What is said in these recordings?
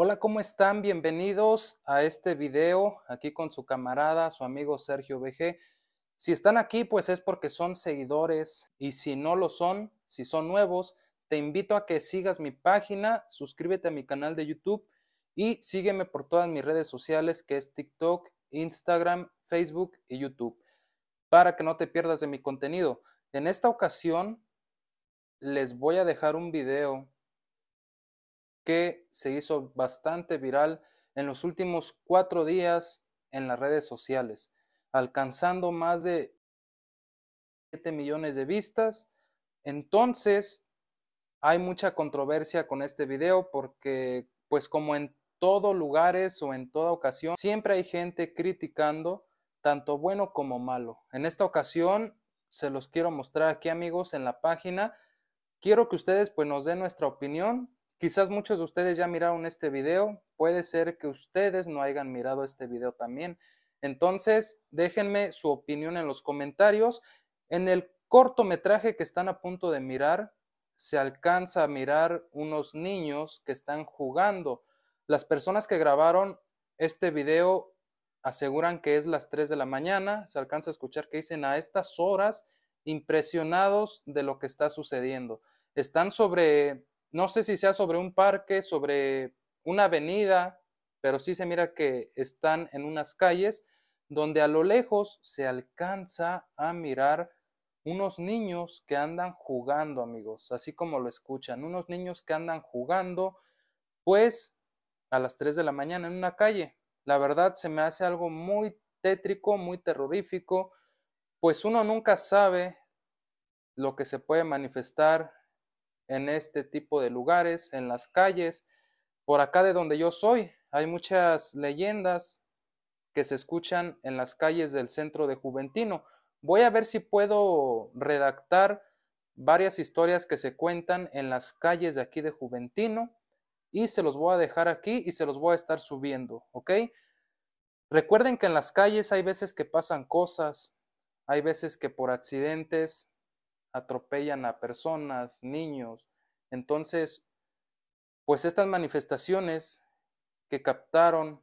Hola, ¿cómo están? Bienvenidos a este video aquí con su camarada, su amigo Sergio BG. Si están aquí, pues es porque son seguidores y si no lo son, si son nuevos, te invito a que sigas mi página, suscríbete a mi canal de YouTube y sígueme por todas mis redes sociales que es TikTok, Instagram, Facebook y YouTube para que no te pierdas de mi contenido. En esta ocasión les voy a dejar un video que se hizo bastante viral en los últimos cuatro días en las redes sociales, alcanzando más de 7 millones de vistas. Entonces, hay mucha controversia con este video porque, pues como en todos lugares o en toda ocasión, siempre hay gente criticando tanto bueno como malo. En esta ocasión, se los quiero mostrar aquí amigos en la página. Quiero que ustedes pues nos den nuestra opinión Quizás muchos de ustedes ya miraron este video, puede ser que ustedes no hayan mirado este video también. Entonces, déjenme su opinión en los comentarios. En el cortometraje que están a punto de mirar, se alcanza a mirar unos niños que están jugando. Las personas que grabaron este video aseguran que es las 3 de la mañana, se alcanza a escuchar que dicen a estas horas impresionados de lo que está sucediendo. Están sobre no sé si sea sobre un parque, sobre una avenida, pero sí se mira que están en unas calles donde a lo lejos se alcanza a mirar unos niños que andan jugando, amigos, así como lo escuchan, unos niños que andan jugando, pues a las 3 de la mañana en una calle. La verdad se me hace algo muy tétrico, muy terrorífico, pues uno nunca sabe lo que se puede manifestar en este tipo de lugares, en las calles. Por acá de donde yo soy, hay muchas leyendas que se escuchan en las calles del centro de Juventino. Voy a ver si puedo redactar varias historias que se cuentan en las calles de aquí de Juventino y se los voy a dejar aquí y se los voy a estar subiendo, ¿ok? Recuerden que en las calles hay veces que pasan cosas, hay veces que por accidentes atropellan a personas, niños. Entonces, pues estas manifestaciones que captaron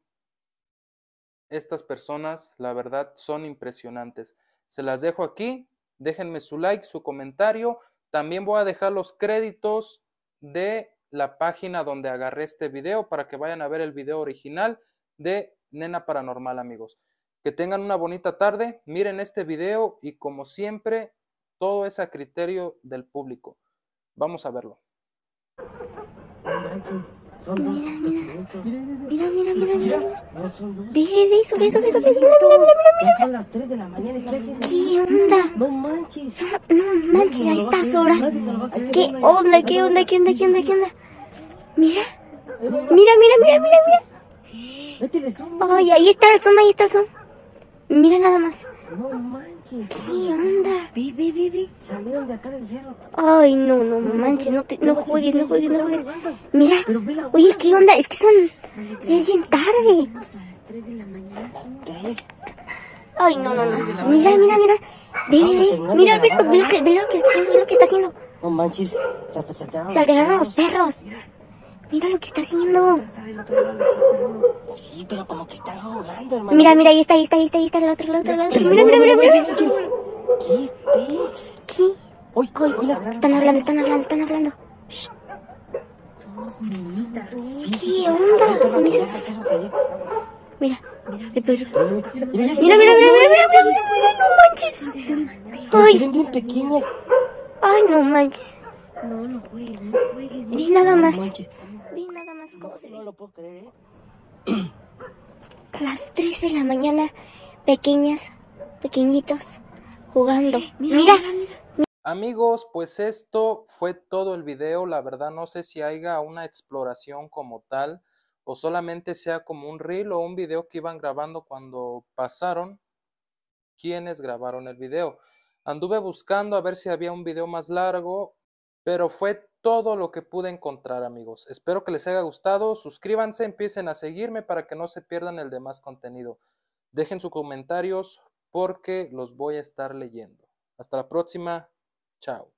estas personas, la verdad, son impresionantes. Se las dejo aquí. Déjenme su like, su comentario. También voy a dejar los créditos de la página donde agarré este video para que vayan a ver el video original de Nena Paranormal, amigos. Que tengan una bonita tarde, miren este video y como siempre, todo es a criterio del público. Vamos a verlo. Son dos mira, mira, mira, mira, mira. No son dos. Mira, ve eso, ve Mira, mira, mira, mira. ¿Qué onda? No manches. No manches, a estas horas. ¿Qué onda? ¿Qué onda? ¿Qué onda? ¿Qué onda? ¿Qué onda? Mira. Mira, mira, mira, mira, mira. Ay, ahí está el son, ahí está el son. Mira nada más. ¿Qué onda? Vi, Ay, no, no, manches, no, te, no juegues, no juegues, no juegues. Mira, oye, ¿qué onda? Es que son, ya es bien tarde. las 3 de la mañana. Ay, no, no, no. Mira, mira, mira. Ve, ve, Mira, ve, lo que, está haciendo, No manches, se alteraron. Se alteraron los perros. Mira lo que está haciendo. Sí, pero como que está jugando, hermano. Mira, mira, ahí está, ahí está, ahí está, ahí está, el otro, el otro, el otro. Mira, mira, mira, mira. ¿Qué pez? ¿Qué? Hoy, ¡Oy! están hablando, están hablando, están hablando. Somos niñitas. ¿Qué onda? Mira, mira, el perro. Mira, mira, mira, mira, mira, no manches. Ay, Ay, no manches. No, no juegues, no juegues. Ni nada más más no, lo puedo creer, ¿eh? las 3 de la mañana, pequeñas, pequeñitos, jugando. Mira, mira, Amigos, pues esto fue todo el video. La verdad no sé si haya una exploración como tal o solamente sea como un reel o un video que iban grabando cuando pasaron quienes grabaron el video. Anduve buscando a ver si había un video más largo pero fue todo lo que pude encontrar, amigos. Espero que les haya gustado. Suscríbanse, empiecen a seguirme para que no se pierdan el demás contenido. Dejen sus comentarios porque los voy a estar leyendo. Hasta la próxima. Chao.